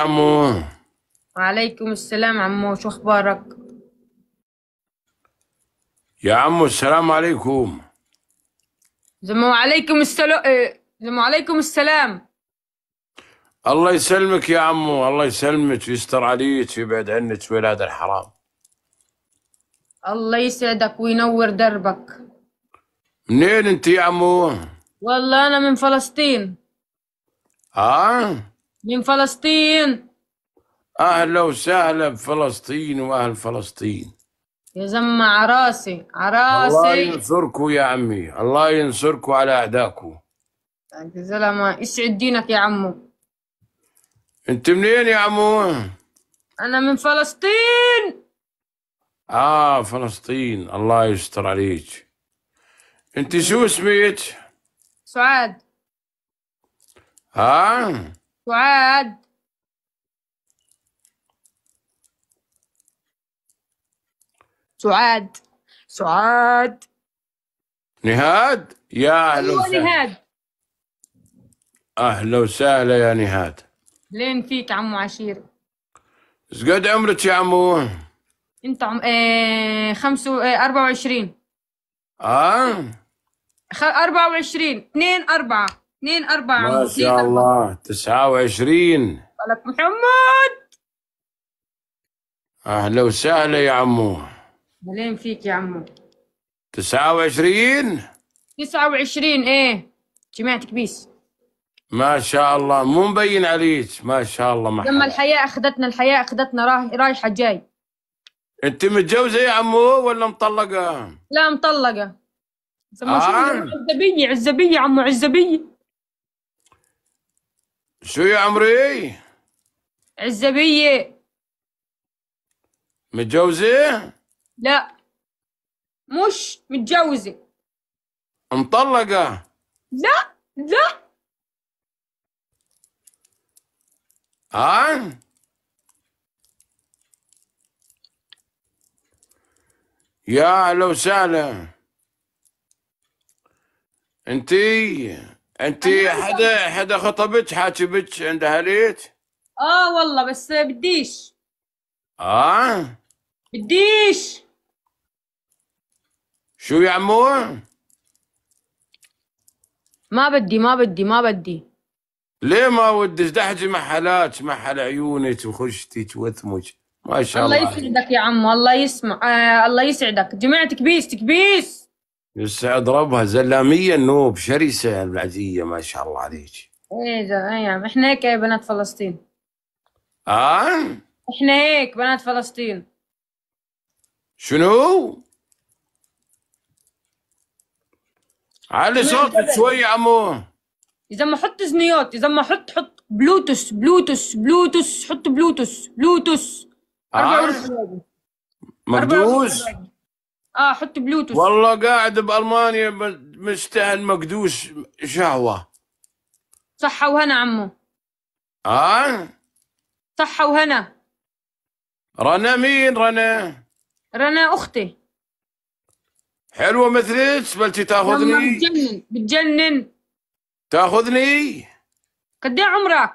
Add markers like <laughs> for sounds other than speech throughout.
عمو وعليكم السلام عمو شو اخبارك يا عمو السلام عليكم زمو عليكم السلام آه، زمو عليكم السلام الله يسلمك يا عمو الله يسلمك ويستر عليك ويبعد عنك ولاد الحرام الله يسعدك وينور دربك منين انت يا عمو والله انا من فلسطين اه من فلسطين اهلا وسهلا بفلسطين واهل فلسطين يا زلمة عراسي عراسي الله ينصركم يا عمي الله ينصركم على اعدائكم طيب انت زلمة يسعد دينك يا عمو انت منين يا عمو انا من فلسطين اه فلسطين الله يستر عليك انت شو اسمك سعاد ها آه؟ سعاد سعاد سعاد نهاد يا اهلا وسهلا نهاد اهلا وسهلا يا نهاد لين فيك عمو عشير قد عمرك يا عمو انت عم ايه خمسة ايه وعشرين اه 24 2 4 2 4 ما شاء الله 29 لك محمد اهلا وسهلا يا عمو اهلين فيك يا عمو 29 29 ايه جماعة كبيس ما شاء الله مو مبين عليك ما شاء الله ما لما الحياة اخذتنا الحياة اخذتنا رايحة جاي انت متجوزة يا عمو ولا مطلقة؟ لا مطلقة آه. عزبية عزبية عمو عزبية شو يا عمري؟ عزبية متجوزة؟ لا مش متجوزة مطلقة لا لا ها؟ يا لو سهلة انتي انت حدا حدا خطبك حاجبك عند اهليك؟ اه والله بس بديش اه بديش شو يا عمو؟ ما بدي ما بدي ما بدي ليه ما ودك دحجي محلات محل عيونك وخشتك وثمك ما شاء الله الله يسعدك يا عمو الله يسمع آه الله يسعدك جمعت كبيس تكبيس يسعد ربها زلاميه النوب شرسه العزيه ما شاء الله عليك ايه نعم احنا هيك يا بنات فلسطين اه احنا هيك بنات فلسطين شنو؟ علي صوتك شوي عمو اذا ما حط زنيوت اذا ما حط حط بلوتوس بلوتوس بلوتوس حط بلوتوس بلوتوس آه. مردوس اه حط بلوتوث والله قاعد بالمانيا مشتهن مقدوس شهوه صحة وهنا عمو اه صحة وهنا رنا مين رنا رنا اختي حلوه مثلك بلتي تاخذني بتجنن بتجنن تاخذني قد إيه عمرك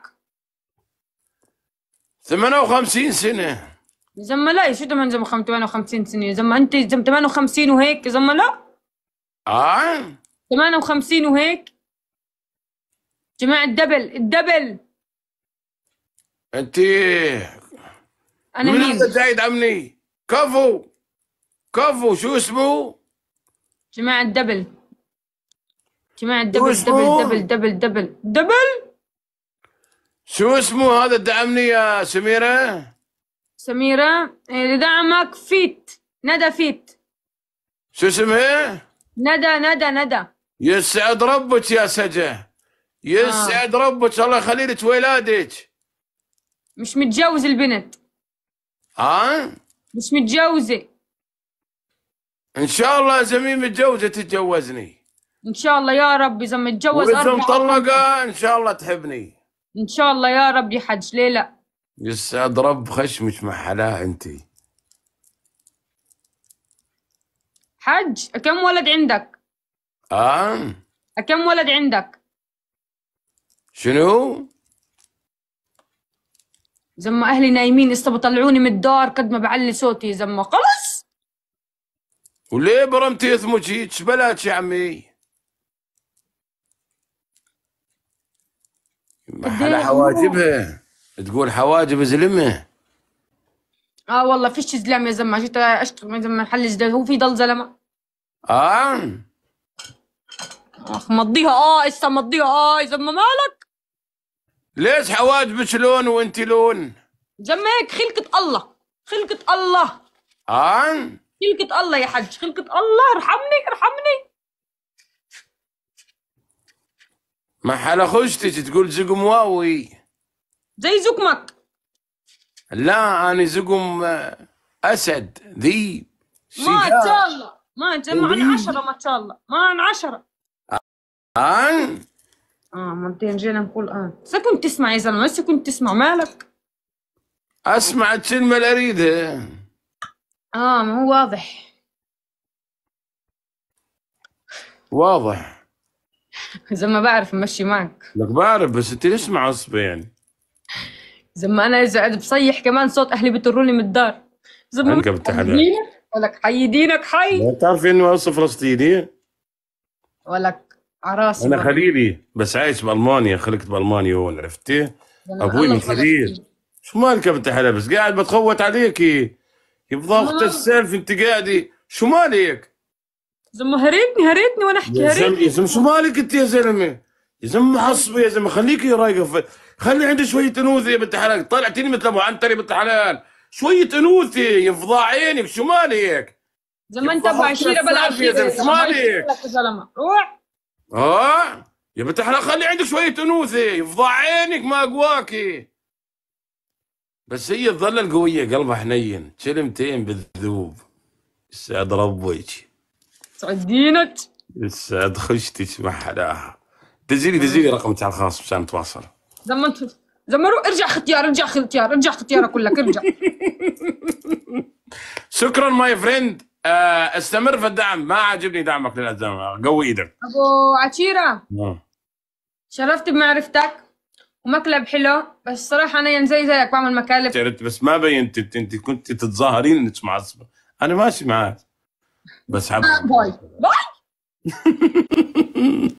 58 سنه زما لا شو تمن زما 58 سنه زما انت زما 58 وهيك زما لا اه 58 وهيك جماعة الدبل الدبل انت انا مين هذا زايد عمني كفو كفو شو اسمه جماعة الدبل جماعة الدبل دبل دبل دبل دبل دبل شو اسمه هذا الدعمني يا سميرة سميرة إيه، لدعمك فيت ندى فيت شو اسمها؟ ندى ندى ندى يسعد ربك يا سجا يسعد آه. ربك الله يخلي لك ولادك مش متجوز البنت ها؟ آه؟ مش متجوزة ان شاء الله زميل متجوزة تتجوزني ان شاء الله يا رب اذا متجوز واذا مطلقة ان شاء الله تحبني ان شاء الله يا رب يا حج ليه لا يسعد رب خشمك محلاه انت حج كم ولد عندك؟ آه كم ولد عندك؟ شنو؟ زما اهلي نايمين لسه بطلعوني من الدار قد ما بعلي صوتي زما خلص وليه برمتي اسمك هيك بلاش يا عمي ما حواجبها تقول حواجب زلمه اه والله فيش زلمه يا زلمه جيت اشتغل زلمه محل زلمه هو في ضل زلمه اه اخ مضيها اه اسا مضيها اه يا زلمه مالك ليش حواجبك لون وانت لون زلمه هيك خلقة الله خلقة الله اه خلقة الله يا حج خلقة الله ارحمني ارحمني ما حلا خشتك تقول مواوي زي زقمك لا انا زقم آه، اسد ذيب ما شاء الله ما انت انا عشرة ما شاء الله ما انا عشرة ان اه مرتين جينا نقول ان آه. كنت تسمع يا زلمه هسه كنت تسمع مالك اسمع الكلمه اللي اريدها اه ما هو واضح واضح <laughs> زي ما بعرف امشي معك لك بعرف بس انت اسمع معصبه يعني زما انا اذا بصيح كمان صوت اهلي بيطروني من الدار زما عنك يعني. ولك حي دينك حي ما بتعرفي انه اصلا فلسطيني ولك عراس انا خليلي بس عايش بالمانيا خلقت بالمانيا هون عرفتي ابوي من خليل شو مالك بنت بس قاعد بتخوت عليكي بضغط السيلف انت قاعده شو مالك زم هريتني هريتني وانا احكي هريتني يا زلمه شو مالك انت يا زلمه يا زلمه محصبه يا زلمه خليكي رايقه خلي عندي شويه انوثه يا بنت الحلال طلعتيني مثل ابو عنتر يا بنت الحلال شويه انوثه فضاع عينك شو مالك؟ زلمه انت ابو عشيره بلا عشيره شو مالك؟ روح اه يا بنت الحلال خلي عندك شويه انوثه يفضى عينك ما اقواكي بس هي تظل القويه قلبها حنين كلمتين بالذوب يسعد ربك يسعد دينك يسعد خشتك ما حلاها دزيلي دزيلي رقم تاع الخاص باش نتواصل انت زعما ارجع ختيار ارجع ختيار ارجع ختيار اقول لك ارجع شكرا ماي آه، فريند استمر في الدعم ما عجبني دعمك للازمه قوي ايدك ابو عشيره نعم. شرفت بمعرفتك ومقلب حلو بس الصراحة أنا زي زيك بعمل مكالب تعرفت بس ما بينت أنت, انت كنت تتظاهرين أنك معصبة أنا ماشي معك بس حب باي باي <laughs>